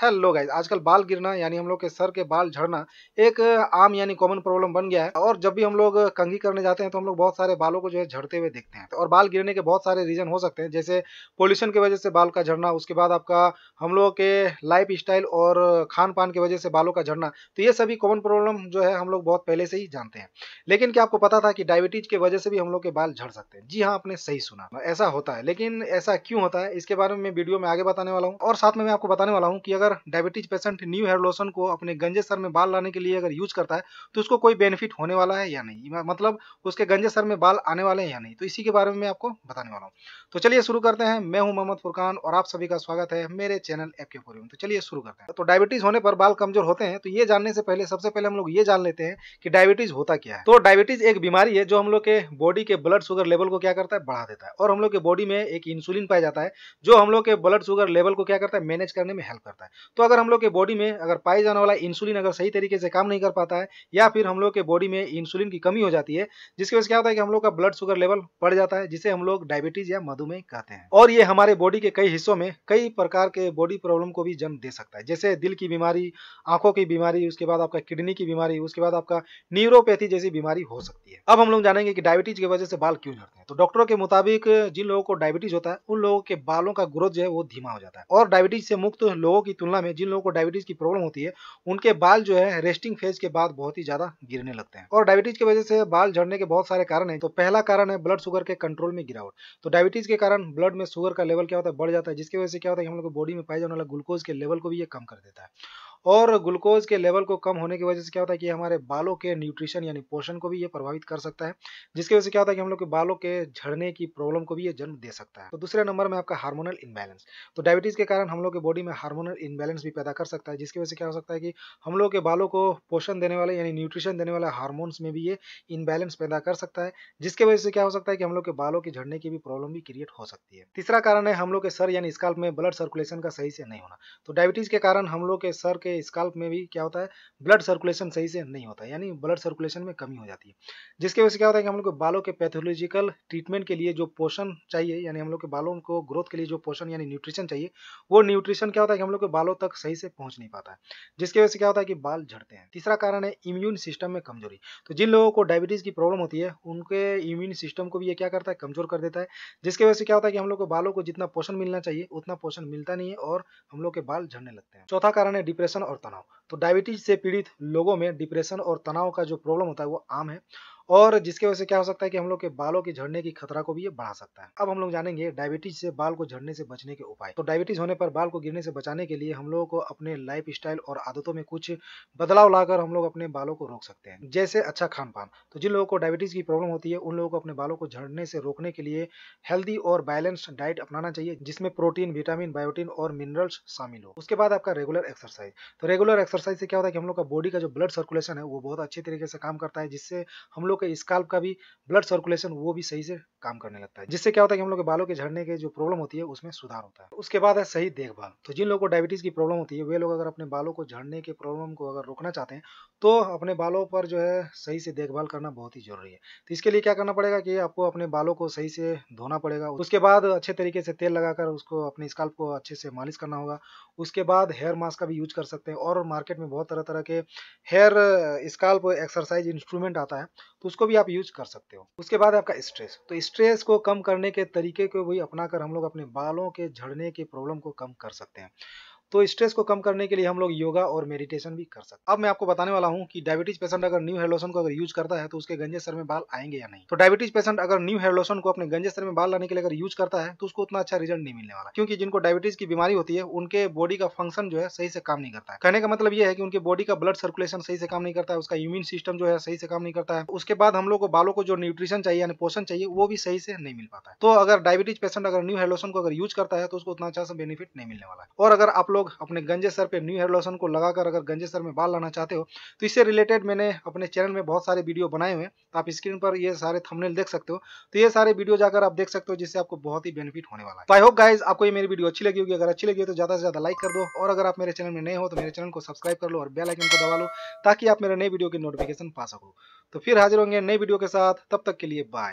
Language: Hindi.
हेलो गाइज आजकल बाल गिरना यानी हम लोग के सर के बाल झड़ना एक आम यानी कॉमन प्रॉब्लम बन गया है और जब भी हम लोग कंघी करने जाते हैं तो हम लोग बहुत सारे बालों को जो है झड़ते हुए देखते हैं और बाल गिरने के बहुत सारे रीजन हो सकते हैं जैसे पोल्यूशन की वजह से बाल का झड़ना उसके बाद आपका हम लोग के लाइफ स्टाइल और खान पान की वजह से बालों का झड़ना तो ये सभी कॉमन प्रॉब्लम जो है हम लोग बहुत पहले से ही जानते हैं लेकिन क्या आपको पता था कि डायबिटीज की वजह से भी हम लोग के बाल झड़ सकते हैं जी हाँ आपने सही सुना ऐसा होता है लेकिन ऐसा क्यों होता है इसके बारे में वीडियो में आगे बताने वाला हूँ और साथ में मैं आपको बताने वाला हूँ कि अगर अगर diabetes patient new hair lotion को अपने गंजे सर में बाल लाने के लिए अगर यूज करता है तो उसको कोई बेनिफिट होने वाला है या नहीं मतलब उसके गंजे सर में बाल आने वाले हैं या नहीं तो इसी के बारे में मैं आपको बताने वाला हूँ तो चलिए शुरू करते हैं मैं हूँ मोहम्मद फुरकान और आप सभी का स्वागत है मेरे चैनल एप के फोरियम तो चलिए शुरू करते हैं तो डायबिटीज होने पर बाल कमजोर होते हैं तो ये जानने से पहले सबसे पहले हम लोग ये जान लेते हैं कि डायबिटीज होता क्या है तो डायबिटीज एक बीमारी है जो हम लोग के बॉडी के ब्लड शुगर लेवल को क्या करता है बढ़ा देता है और हम लोग के बॉडी में एक इंसुलिन पाया जाता है जो हम लोग के ब्लड शुगर लेवल को क्या करता है मैनेज करने में हेल्प करता है तो अगर हम लोग के बॉडी में अगर पाए जाने वाला इंसुलिन अगर सही तरीके से काम नहीं कर पाता है या फिर हम लोग के बॉडी में इंसुलिन की कमी हो जाती है जिसकी वजह से क्या होता है कि हम लोग का ब्लड शुगर लेवल बढ़ जाता है जिसे हम लोग डायबिटीज या मधुमेह कहते हैं और ये हमारे बॉडी के कई हिस्सों में कई प्रकार के बॉडी प्रॉब्लम को भी जन्म दे सकता है जैसे दिल की बीमारी आंखों की बीमारी उसके बाद आपका किडनी की बीमारी उसके बाद आपका न्यूरोपैथी जैसी बीमारी हो सकती है अब हम लोग जानेंगे कि डायबिटीज की वजह से बाल क्यों झड़ते हैं तो डॉक्टरों के मुताबिक जिन लोगों को डायबिटीज होता है उन लोगों के बालों का ग्रोथ जो है वो धीमा हो जाता है और डायबिटीज से मुक्त लोगों की तुलना में जिन लोगों को डायबिटीज की प्रॉब्लम होती है उनके बाल जो है रेस्टिंग फेज के बाद बहुत ही ज्यादा गिरने लगते हैं और डायबिटीज की वजह से बाल झड़ने के बहुत सारे कारण है तो पहला कारण है ब्लड शुगर के कंट्रोल में गिरावट तो डायबिटीज के कारण ब्लड में शुगर का लेवल क्या होता है बढ़ जाता है जिसकी वजह से क्या होता है हम लोग बॉडी में पाए जाने वाला ग्लूकोज के लेवल को भी ये कम कर देता है और ग्लूकोज के लेवल को कम होने की वजह से क्या होता है कि हमारे बालों के न्यूट्रिशन यानी पोषण को भी ये प्रभावित कर सकता है जिसकी वजह से क्या होता है कि हम लोग के बालों के झड़ने की प्रॉब्लम को भी ये जन्म दे सकता है तो दूसरे नंबर में आपका हार्मोनल इनबैलेंस तो डायबिटीज़ के कारण हम लोग के बॉडी में हार्मोनल इनबैलेंस भी पैदा कर सकता है जिसकी वजह से क्या हो सकता है कि हम लोग के बालों को पोषण देने वाले यानी न्यूट्रिशन देने वाले हार्मोन्स में भी ये इनबैलेंस पैदा कर सकता है जिसकी वजह से क्या हो सकता है कि हम लोग के बालों के झड़ने की भी प्रॉब्लम भी क्रिएट हो सकती है तीसरा कारण है हम लोग के सर यानी स्काल्प में ब्लड सर्कुलेशन का सही से नहीं होना तो डायबिटीज़ के कारण हम लोग के सर के स्काल्प में भी क्या होता है ब्लड सर्कुलेशन सही से नहीं होता यानी ब्लड सर्कुलेशन में कमी हो जाती है जिसके वजह से क्या होता है कि हम लोग को बालों के पैथोलॉजिकल ट्रीटमेंट के लिए जो पोषण चाहिए यानी हम लोग के बालों को ग्रोथ के लिए जो पोषण यानी न्यूट्रिशन चाहिए वो न्यूट्रिशन क्या होता है कि हम लोग के बालों तक सही से पहुँच नहीं पाता है जिसकी वजह से क्या होता है कि बाल झड़ते हैं तीसरा कारण है इम्यून सिस्टम में कमजोरी तो जिन लोगों को डायबिटीज़ की प्रॉब्लम होती है उनके इम्यून सिस्टम को भी ये क्या करता है कमजोर कर देता है जिसकी वजह से क्या होता है कि हम लोग को बालों को जितना पोषण मिलना चाहिए उतना पोषण मिलता नहीं है और हम लोग के बाल झड़ने लगते हैं चौथा कारण है डिप्रेशन डिप्रेशन और तनाव तो डायबिटीज से पीड़ित लोगों में डिप्रेशन और तनाव का जो प्रॉब्लम होता है वो आम है और जिसके वजह से क्या हो सकता है कि हम लोग के बालों के झड़ने की खतरा को भी ये बढ़ा सकता है अब हम लोग जानेंगे डायबिटीज से बाल को झड़ने से बचने के उपाय तो डायबिटीज होने पर बाल को गिरने से बचाने के लिए हम लोगों को अपने लाइफ स्टाइल और आदतों में कुछ बदलाव लाकर हम लोग अपने बालों को रोक सकते हैं जैसे अच्छा खान पान तो जिन लोगों को डायबिटीज की प्रॉब्लम होती है उन लोगों को अपने बालों को झड़ने से रोकने के लिए हेल्दी और बैलेंस्ड डाइट अपनाना चाहिए जिसमें प्रोटीन विटामिन बायोटीन और मिनरल्स शामिल हो उसके बाद आपका रेगुलर एक्सरसाइज तो रेगुलर एक्सरसाइज से क्या होता है कि हम लोग का बॉडी का जो ब्लड सर्कुलेशन है वो बहुत अच्छे तरीके से काम करता है जिससे हम लोग लोग के स्काल्प का भी ब्लड सर्कुलेशन वो भी सही से काम करने लगता है जिससे क्या होता है कि हम लोग के बालों के झड़ने के जो प्रॉब्लम होती है उसमें सुधार होता है उसके बाद है सही देखभाल तो जिन लोगों को डायबिटीज़ की प्रॉब्लम होती है वे लोग अगर अपने बालों को झड़ने के प्रॉब्लम को अगर रोकना चाहते हैं तो अपने बालों पर जो है सही से देखभाल करना बहुत ही जरूरी है तो इसके लिए क्या करना पड़ेगा कि आपको अपने बालों को सही से धोना पड़ेगा उसके बाद अच्छे तरीके से तेल लगाकर उसको अपने स्काल्प को अच्छे से मालिश करना होगा उसके बाद हेयर मास्क का भी यूज कर सकते हैं और मार्केट में बहुत तरह तरह के हेयर स्काल्प एक्सरसाइज इंस्ट्रूमेंट आता है तो उसको भी आप यूज कर सकते हो उसके बाद आपका स्ट्रेस तो स्ट्रेस को कम करने के तरीके को भी अपना कर हम लोग अपने बालों के झड़ने की प्रॉब्लम को कम कर सकते हैं तो स्ट्रेस को कम करने के लिए हम लोग योगा और मेडिटेशन भी कर सकते हैं अब मैं आपको बताने वाला हूँ कि डायबिटीज पेशेंट अगर न्यू हेयर को अगर यूज करता है तो उसके गंजे सर में बाल आएंगे या नहीं तो डायबिटीज पेशेंट अगर न्यू हेयर को अपने गंजे सर में बाल लाने के लिए अगर यूज करता है तो उसको उतना अच्छा रिजल्ट नहीं मिलने वाला क्योंकि जिनको डायबिटीज की बीमारी होती है उनके बॉडी का फंक्शन जो है सही से काम नहीं करता है कहने का मतलब यह है कि उनके बॉडी का ब्लड सर्कुलेशन सही से काम नहीं करता है उसका इम्यून सिस्टम जो है सही से काम नहीं करता है उसके बाद हम लोग को बालों को जो न्यूट्रिशन चाहिए यानी पोषण चाहिए वो भी सही से नहीं मिल पाता है तो अगर डायबिटीज पेशेंट अगर न्यू हेयर को अगर यूज करता है तो उसको उतना अच्छा सा बेनिफिट नहीं मिलने वाला और अगर आप लोग लोग अपने गंजे सर पे न्यू हेयर लोशन को लगाकर अगर गंजे सर में बाल लाना चाहते हो तो इससे रिलेटेड मैंने अपने चैनल में बहुत सारे वीडियो बनाए हुए हैं तो आप स्क्रीन पर ये सारे थंबनेल देख सकते हो तो ये सारे वीडियो जाकर आप देख सकते हो जिससे आपको बहुत ही बेनिफिट होने वाला है आई होप गाइज आपको ये मेरी वीडियो अच्छी लगी होगी अगर अच्छी लगी हो तो ज्यादा से ज्यादा लाइक कर दो और अगर आप मेरे चैनल में नए हो तो मेरे चैनल को सब्सक्राइब कर लो और बेल आइकन को दबा लो ताकि आप मेरे नए वीडियो की नोटिफिकेशन पा सको तो फिर हाजिर होंगे नई वीडियो के साथ तब तक के लिए बाय